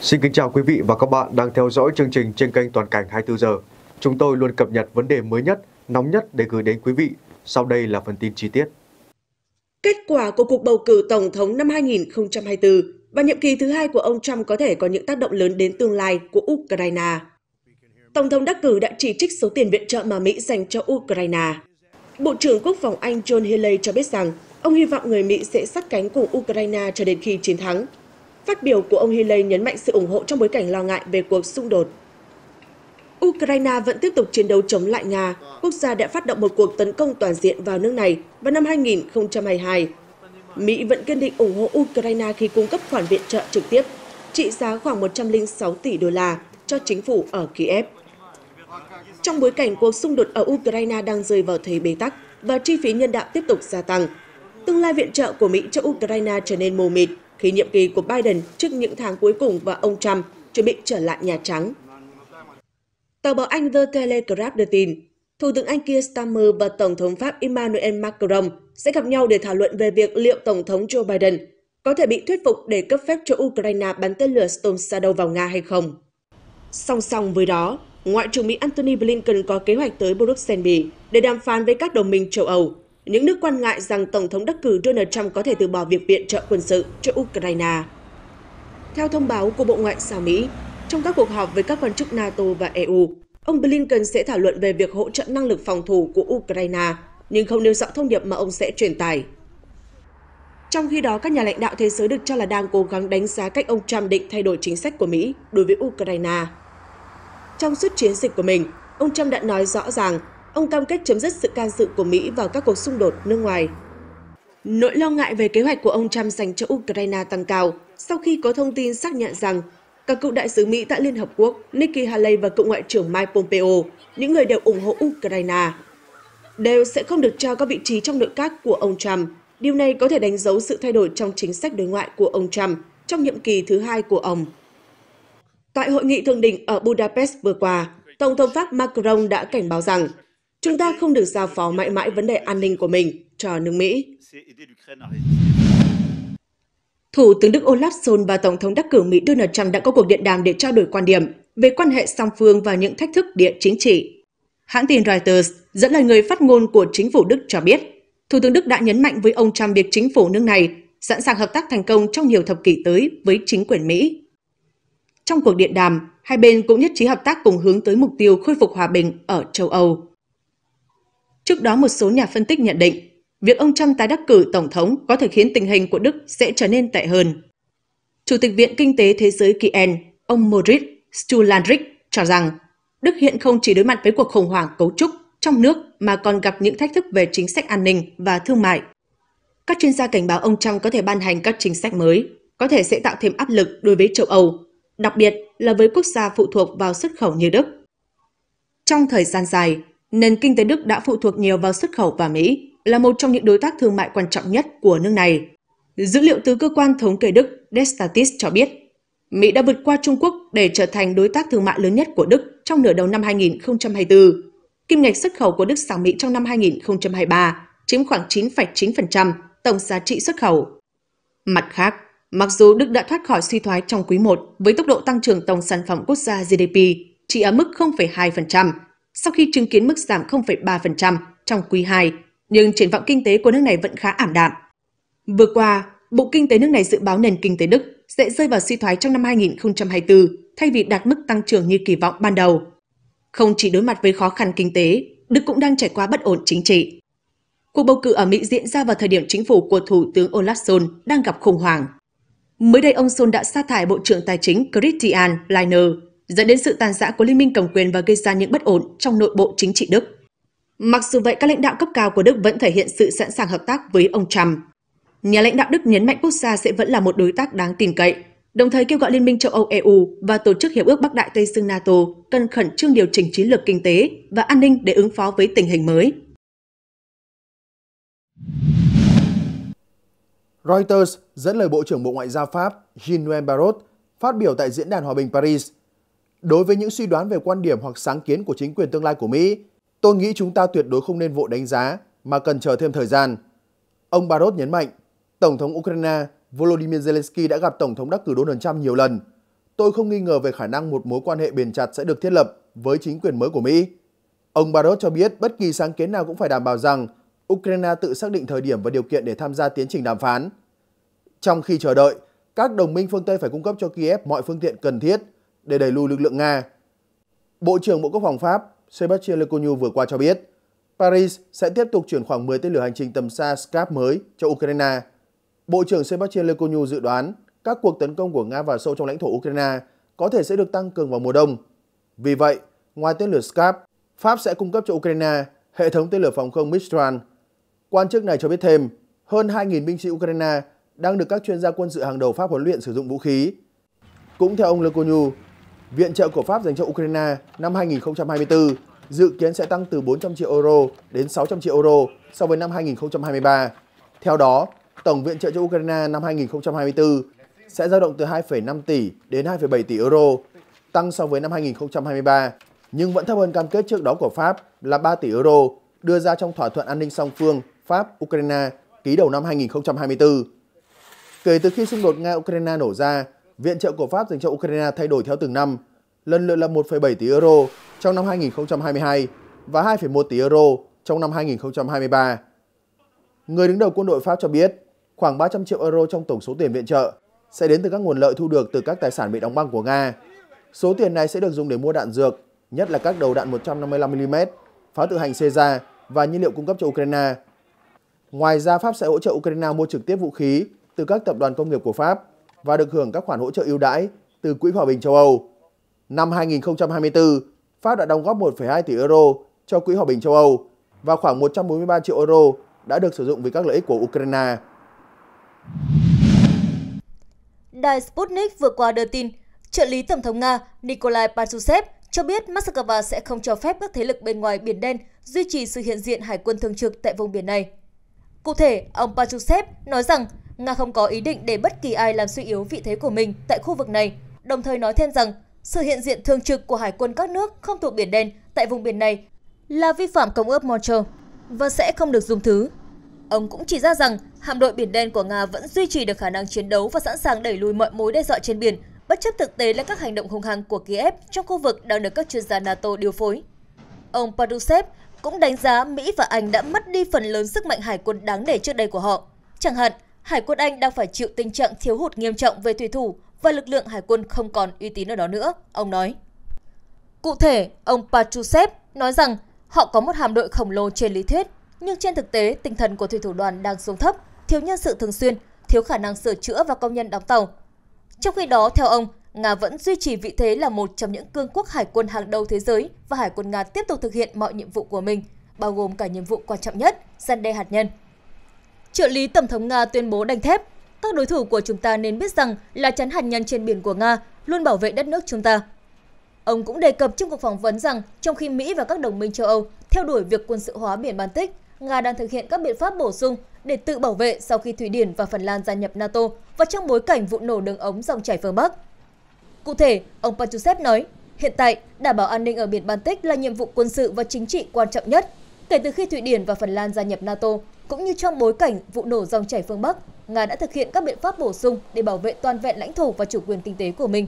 Xin kính chào quý vị và các bạn đang theo dõi chương trình trên kênh Toàn cảnh 24 giờ. Chúng tôi luôn cập nhật vấn đề mới nhất, nóng nhất để gửi đến quý vị. Sau đây là phần tin chi tiết. Kết quả của cuộc bầu cử tổng thống năm 2024 và nhiệm kỳ thứ hai của ông Trump có thể có những tác động lớn đến tương lai của Ukraine. Tổng thống đắc cử đã chỉ trích số tiền viện trợ mà Mỹ dành cho Ukraine. Bộ trưởng Quốc phòng Anh John Healey cho biết rằng ông hy vọng người Mỹ sẽ sát cánh cùng Ukraine cho đến khi chiến thắng Phát biểu của ông Hilley nhấn mạnh sự ủng hộ trong bối cảnh lo ngại về cuộc xung đột. Ukraine vẫn tiếp tục chiến đấu chống lại Nga. Quốc gia đã phát động một cuộc tấn công toàn diện vào nước này vào năm 2022. Mỹ vẫn kiên định ủng hộ Ukraine khi cung cấp khoản viện trợ trực tiếp trị giá khoảng 106 tỷ đô la cho chính phủ ở Kiev. Trong bối cảnh cuộc xung đột ở Ukraine đang rơi vào thế bế tắc và chi phí nhân đạo tiếp tục gia tăng, tương lai viện trợ của Mỹ cho Ukraine trở nên mù mịt khi nhiệm kỳ của Biden trước những tháng cuối cùng và ông Trump chuẩn bị trở lại Nhà Trắng. Tờ báo Anh The Telegraph đưa tin, Thủ tướng Anh Keir Starmer và Tổng thống Pháp Emmanuel Macron sẽ gặp nhau để thảo luận về việc liệu Tổng thống Joe Biden có thể bị thuyết phục để cấp phép cho Ukraine bắn tên lửa Storm Shadow vào Nga hay không. Song song với đó, Ngoại trưởng Mỹ Antony Blinken có kế hoạch tới Bruxelles để đàm phán với các đồng minh châu Âu những nước quan ngại rằng Tổng thống đắc cử Donald Trump có thể từ bỏ việc viện trợ quân sự cho Ukraine. Theo thông báo của Bộ Ngoại giao Mỹ, trong các cuộc họp với các quan chức NATO và EU, ông Blinken sẽ thảo luận về việc hỗ trợ năng lực phòng thủ của Ukraine, nhưng không nêu rõ thông điệp mà ông sẽ truyền tải. Trong khi đó, các nhà lãnh đạo thế giới được cho là đang cố gắng đánh giá cách ông Trump định thay đổi chính sách của Mỹ đối với Ukraine. Trong suốt chiến dịch của mình, ông Trump đã nói rõ ràng Ông cam kết chấm dứt sự can dự của Mỹ vào các cuộc xung đột nước ngoài. Nỗi lo ngại về kế hoạch của ông Trump dành cho Ukraine tăng cao sau khi có thông tin xác nhận rằng các cựu đại sứ Mỹ tại Liên Hợp Quốc Nikki Haley và cựu Ngoại trưởng Mike Pompeo, những người đều ủng hộ Ukraine, đều sẽ không được cho các vị trí trong nội các của ông Trump. Điều này có thể đánh dấu sự thay đổi trong chính sách đối ngoại của ông Trump trong nhiệm kỳ thứ hai của ông. Tại hội nghị thượng đỉnh ở Budapest vừa qua, Tổng thống Pháp Macron đã cảnh báo rằng Chúng ta không được giao phó mãi mãi vấn đề an ninh của mình cho nước Mỹ. Thủ tướng Đức Olaf Scholz và Tổng thống đắc cử Mỹ Donald Trump đã có cuộc điện đàm để trao đổi quan điểm về quan hệ song phương và những thách thức địa chính trị. Hãng tin Reuters dẫn lời người phát ngôn của chính phủ Đức cho biết, Thủ tướng Đức đã nhấn mạnh với ông Trump việc chính phủ nước này sẵn sàng hợp tác thành công trong nhiều thập kỷ tới với chính quyền Mỹ. Trong cuộc điện đàm, hai bên cũng nhất trí hợp tác cùng hướng tới mục tiêu khôi phục hòa bình ở châu Âu. Trước đó một số nhà phân tích nhận định, việc ông Trump tái đắc cử Tổng thống có thể khiến tình hình của Đức sẽ trở nên tệ hơn. Chủ tịch Viện Kinh tế Thế giới Kien, ông Moritz Stulandrich cho rằng Đức hiện không chỉ đối mặt với cuộc khủng hoảng cấu trúc trong nước mà còn gặp những thách thức về chính sách an ninh và thương mại. Các chuyên gia cảnh báo ông Trump có thể ban hành các chính sách mới, có thể sẽ tạo thêm áp lực đối với châu Âu, đặc biệt là với quốc gia phụ thuộc vào xuất khẩu như Đức. Trong thời gian dài, Nền kinh tế Đức đã phụ thuộc nhiều vào xuất khẩu và Mỹ, là một trong những đối tác thương mại quan trọng nhất của nước này. Dữ liệu từ cơ quan thống kê Đức Destatis cho biết, Mỹ đã vượt qua Trung Quốc để trở thành đối tác thương mại lớn nhất của Đức trong nửa đầu năm 2024. Kim ngạch xuất khẩu của Đức sang Mỹ trong năm 2023 chiếm khoảng 9,9% tổng giá trị xuất khẩu. Mặt khác, mặc dù Đức đã thoát khỏi suy thoái trong quý 1 với tốc độ tăng trưởng tổng sản phẩm quốc gia GDP chỉ ở mức 0,2%, sau khi chứng kiến mức giảm 0,3% trong quý 2, nhưng triển vọng kinh tế của nước này vẫn khá ảm đạm. Vừa qua, Bộ Kinh tế nước này dự báo nền kinh tế Đức sẽ rơi vào suy thoái trong năm 2024 thay vì đạt mức tăng trưởng như kỳ vọng ban đầu. Không chỉ đối mặt với khó khăn kinh tế, Đức cũng đang trải qua bất ổn chính trị. Cuộc bầu cử ở Mỹ diễn ra vào thời điểm chính phủ của Thủ tướng Olaf Scholz đang gặp khủng hoảng. Mới đây ông Scholz đã sa thải Bộ trưởng Tài chính Christian Lindner dẫn đến sự tàn giã của liên minh cầm quyền và gây ra những bất ổn trong nội bộ chính trị Đức. Mặc dù vậy, các lãnh đạo cấp cao của Đức vẫn thể hiện sự sẵn sàng hợp tác với ông Trump. Nhà lãnh đạo Đức nhấn mạnh quốc gia sẽ vẫn là một đối tác đáng tin cậy, đồng thời kêu gọi Liên minh châu Âu EU và Tổ chức Hiệp ước Bắc Đại Tây Dương NATO cần khẩn trương điều chỉnh chiến lược kinh tế và an ninh để ứng phó với tình hình mới. Reuters dẫn lời Bộ trưởng Bộ Ngoại giao Pháp Jean-Noël Barrot phát biểu tại Diễn đàn Hòa bình Paris Đối với những suy đoán về quan điểm hoặc sáng kiến của chính quyền tương lai của Mỹ, tôi nghĩ chúng ta tuyệt đối không nên vội đánh giá mà cần chờ thêm thời gian. Ông Barot nhấn mạnh, Tổng thống Ukraine Volodymyr Zelensky đã gặp Tổng thống đắc cử Donald Trump nhiều lần. Tôi không nghi ngờ về khả năng một mối quan hệ bền chặt sẽ được thiết lập với chính quyền mới của Mỹ. Ông Barot cho biết bất kỳ sáng kiến nào cũng phải đảm bảo rằng Ukraine tự xác định thời điểm và điều kiện để tham gia tiến trình đàm phán. Trong khi chờ đợi, các đồng minh phương Tây phải cung cấp cho Kiev mọi phương tiện cần thiết – để đẩy lùi lực lượng Nga. Bộ trưởng Bộ Quốc phòng Pháp Sébastien Lecornu vừa qua cho biết, Paris sẽ tiếp tục chuyển khoảng 10 tên lửa hành trình tầm xa SCAP mới cho Ukraine. Bộ trưởng Sébastien Lecornu dự đoán các cuộc tấn công của Nga vào sâu trong lãnh thổ Ukraine có thể sẽ được tăng cường vào mùa đông. Vì vậy, ngoài tên lửa SCAP, Pháp sẽ cung cấp cho Ukraine hệ thống tên lửa phòng không Mistral. Quan chức này cho biết thêm, hơn 2.000 binh sĩ Ukraine đang được các chuyên gia quân sự hàng đầu Pháp huấn luyện sử dụng vũ khí. Cũng theo ông Lecornu, Viện trợ của Pháp dành cho Ukraine năm 2024 dự kiến sẽ tăng từ 400 triệu euro đến 600 triệu euro so với năm 2023. Theo đó, tổng viện trợ cho Ukraine năm 2024 sẽ dao động từ 2,5 tỷ đến 2,7 tỷ euro, tăng so với năm 2023, nhưng vẫn thấp hơn cam kết trước đó của Pháp là 3 tỷ euro đưa ra trong thỏa thuận an ninh song phương Pháp-Ukraine ký đầu năm 2024. Kể từ khi xung đột Nga-Ukraine nổ ra, viện trợ của Pháp dành cho Ukraine thay đổi theo từng năm, lần lượt là 1,7 tỷ euro trong năm 2022 và 2,1 tỷ euro trong năm 2023. Người đứng đầu quân đội Pháp cho biết, khoảng 300 triệu euro trong tổng số tiền viện trợ sẽ đến từ các nguồn lợi thu được từ các tài sản bị đóng băng của Nga. Số tiền này sẽ được dùng để mua đạn dược, nhất là các đầu đạn 155mm, pháo tự hành Caesar và nhiên liệu cung cấp cho Ukraine. Ngoài ra, Pháp sẽ hỗ trợ Ukraine mua trực tiếp vũ khí từ các tập đoàn công nghiệp của Pháp và được hưởng các khoản hỗ trợ ưu đãi từ Quỹ Hòa bình châu Âu. Năm 2024, Pháp đã đóng góp 1,2 tỷ euro cho Quỹ Hòa bình châu Âu và khoảng 143 triệu euro đã được sử dụng vì các lợi ích của Ukraine. Đài Sputnik vừa qua đưa tin, trợ lý Tổng thống Nga Nikolai Patrushev cho biết Moscow sẽ không cho phép các thế lực bên ngoài Biển Đen duy trì sự hiện diện hải quân thường trực tại vùng biển này. Cụ thể, ông Patrushev nói rằng Nga không có ý định để bất kỳ ai làm suy yếu vị thế của mình tại khu vực này, đồng thời nói thêm rằng sự hiện diện thường trực của hải quân các nước không thuộc Biển Đen tại vùng biển này là vi phạm Công ước Montreal và sẽ không được dung thứ. Ông cũng chỉ ra rằng hạm đội Biển Đen của Nga vẫn duy trì được khả năng chiến đấu và sẵn sàng đẩy lùi mọi mối đe dọa trên biển, bất chấp thực tế là các hành động hung hăng của Kiev trong khu vực đang được các chuyên gia NATO điều phối. Ông Padusev cũng đánh giá Mỹ và Anh đã mất đi phần lớn sức mạnh hải quân đáng nể trước đây của họ. Chẳng hạn, Hải quân Anh đang phải chịu tình trạng thiếu hụt nghiêm trọng về thủy thủ và lực lượng hải quân không còn uy tín ở đó nữa, ông nói. Cụ thể, ông Pachusev nói rằng họ có một hạm đội khổng lồ trên lý thuyết, nhưng trên thực tế tinh thần của thủy thủ đoàn đang xuống thấp, thiếu nhân sự thường xuyên, thiếu khả năng sửa chữa và công nhân đóng tàu. Trong khi đó, theo ông, Nga vẫn duy trì vị thế là một trong những cương quốc hải quân hàng đầu thế giới và hải quân Nga tiếp tục thực hiện mọi nhiệm vụ của mình, bao gồm cả nhiệm vụ quan trọng nhất, gian đe hạt nhân. Trợ lý Tổng thống Nga tuyên bố đanh thép, các đối thủ của chúng ta nên biết rằng là chắn hạt nhân trên biển của Nga luôn bảo vệ đất nước chúng ta. Ông cũng đề cập trong cuộc phỏng vấn rằng trong khi Mỹ và các đồng minh châu Âu theo đuổi việc quân sự hóa biển Baltic, Nga đang thực hiện các biện pháp bổ sung để tự bảo vệ sau khi Thụy Điển và Phần Lan gia nhập NATO và trong bối cảnh vụ nổ đường ống dòng chảy phương Bắc. Cụ thể, ông Pachusev nói, hiện tại, đảm bảo an ninh ở biển Baltic là nhiệm vụ quân sự và chính trị quan trọng nhất kể từ khi Thụy Điển và Phần Lan gia nhập NATO cũng như trong bối cảnh vụ nổ dòng chảy phương Bắc, Nga đã thực hiện các biện pháp bổ sung để bảo vệ toàn vẹn lãnh thổ và chủ quyền kinh tế của mình.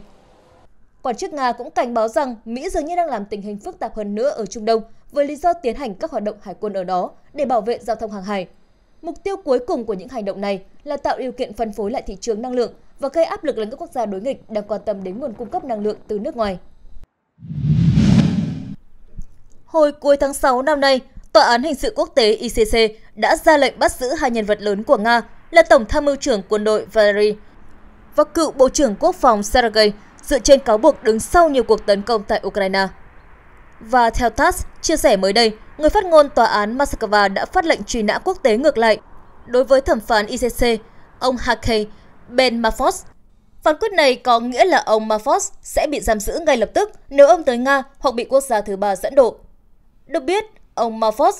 Quan chức Nga cũng cảnh báo rằng Mỹ dường như đang làm tình hình phức tạp hơn nữa ở Trung Đông với lý do tiến hành các hoạt động hải quân ở đó để bảo vệ giao thông hàng hải. Mục tiêu cuối cùng của những hành động này là tạo điều kiện phân phối lại thị trường năng lượng và gây áp lực lên các quốc gia đối nghịch đang quan tâm đến nguồn cung cấp năng lượng từ nước ngoài. Hồi cuối tháng 6 năm nay, Tòa án hình sự quốc tế ICC đã ra lệnh bắt giữ hai nhân vật lớn của Nga là Tổng tham mưu trưởng quân đội Valery và cựu Bộ trưởng Quốc phòng Sergei dựa trên cáo buộc đứng sau nhiều cuộc tấn công tại Ukraine. Và theo TASS chia sẻ mới đây, người phát ngôn tòa án Moscow đã phát lệnh truy nã quốc tế ngược lại đối với thẩm phán ICC, ông Hakey Ben Mafos. Phán quyết này có nghĩa là ông Mafos sẽ bị giam giữ ngay lập tức nếu ông tới Nga hoặc bị quốc gia thứ ba dẫn độ. Được biết, ông Malfos,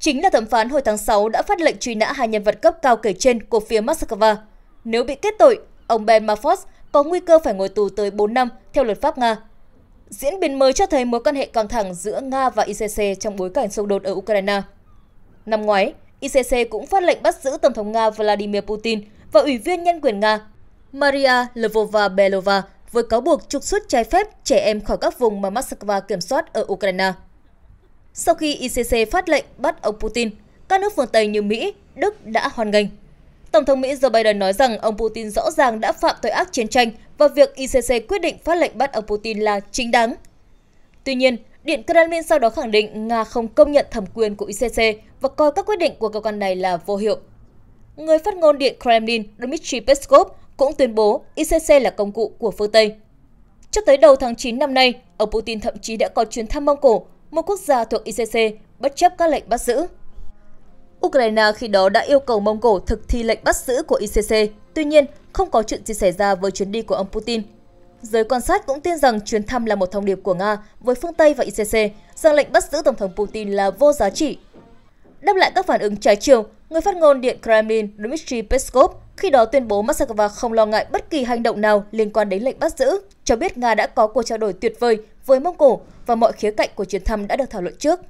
chính là thẩm phán hồi tháng 6 đã phát lệnh truy nã hai nhân vật cấp cao kể trên của phía Moscow. Nếu bị kết tội, ông Ben Malfos có nguy cơ phải ngồi tù tới 4 năm theo luật pháp Nga. Diễn biến mới cho thấy mối quan hệ căng thẳng giữa Nga và ICC trong bối cảnh xung đột ở Ukraine. Năm ngoái, ICC cũng phát lệnh bắt giữ Tổng thống Nga Vladimir Putin và Ủy viên Nhân quyền Nga Maria Lvova Belova với cáo buộc trục xuất trái phép trẻ em khỏi các vùng mà Moscow kiểm soát ở Ukraine. Sau khi ICC phát lệnh bắt ông Putin, các nước phương Tây như Mỹ, Đức đã hoan nghênh. Tổng thống Mỹ Joe Biden nói rằng ông Putin rõ ràng đã phạm tội ác chiến tranh và việc ICC quyết định phát lệnh bắt ông Putin là chính đáng. Tuy nhiên, Điện Kremlin sau đó khẳng định Nga không công nhận thẩm quyền của ICC và coi các quyết định của cơ quan này là vô hiệu. Người phát ngôn Điện Kremlin Dmitry Peskov cũng tuyên bố ICC là công cụ của phương Tây. Cho tới đầu tháng 9 năm nay, ông Putin thậm chí đã có chuyến thăm Mông Cổ một quốc gia thuộc ICC, bất chấp các lệnh bắt giữ. Ukraine khi đó đã yêu cầu Mông Cổ thực thi lệnh bắt giữ của ICC, tuy nhiên không có chuyện gì xảy ra với chuyến đi của ông Putin. Giới quan sát cũng tin rằng chuyến thăm là một thông điệp của Nga với phương Tây và ICC, rằng lệnh bắt giữ Tổng thống Putin là vô giá trị. Đáp lại các phản ứng trái chiều, người phát ngôn Điện Kremlin Dmitry Peskov khi đó tuyên bố Moscow không lo ngại bất kỳ hành động nào liên quan đến lệnh bắt giữ, cho biết Nga đã có cuộc trao đổi tuyệt vời với Mông Cổ và mọi khía cạnh của chuyến thăm đã được thảo luận trước.